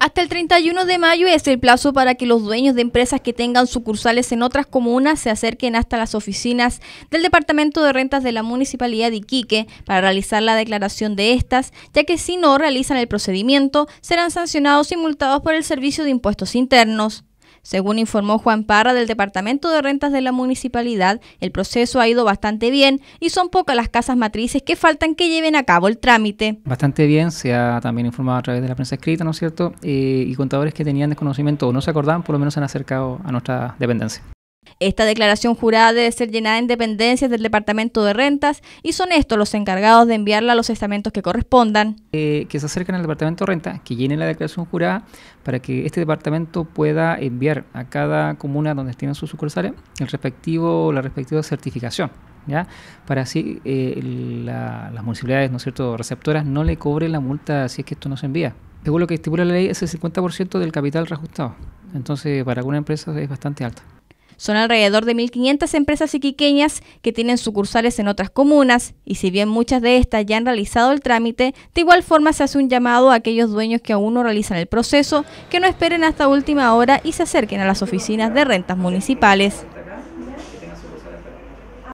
Hasta el 31 de mayo es el plazo para que los dueños de empresas que tengan sucursales en otras comunas se acerquen hasta las oficinas del Departamento de Rentas de la Municipalidad de Iquique para realizar la declaración de estas, ya que si no realizan el procedimiento serán sancionados y multados por el Servicio de Impuestos Internos. Según informó Juan Parra del Departamento de Rentas de la Municipalidad, el proceso ha ido bastante bien y son pocas las casas matrices que faltan que lleven a cabo el trámite. Bastante bien, se ha también informado a través de la prensa escrita, ¿no es cierto? Eh, y contadores que tenían desconocimiento o no se acordaban, por lo menos se han acercado a nuestra dependencia. Esta declaración jurada debe ser llenada en dependencias del Departamento de Rentas y son estos los encargados de enviarla a los estamentos que correspondan. Eh, que se acerquen al Departamento de Rentas, que llenen la declaración jurada para que este departamento pueda enviar a cada comuna donde tienen sus sucursales el respectivo, la respectiva certificación. ¿Ya? para así eh, las municipalidades ¿no es cierto? receptoras no le cobren la multa si es que esto no se envía. Según lo que estipula la ley, es el 50% del capital reajustado. Entonces, para alguna empresa es bastante alta. Son alrededor de 1.500 empresas iquiqueñas que tienen sucursales en otras comunas y si bien muchas de estas ya han realizado el trámite, de igual forma se hace un llamado a aquellos dueños que aún no realizan el proceso, que no esperen hasta última hora y se acerquen a las oficinas de rentas municipales.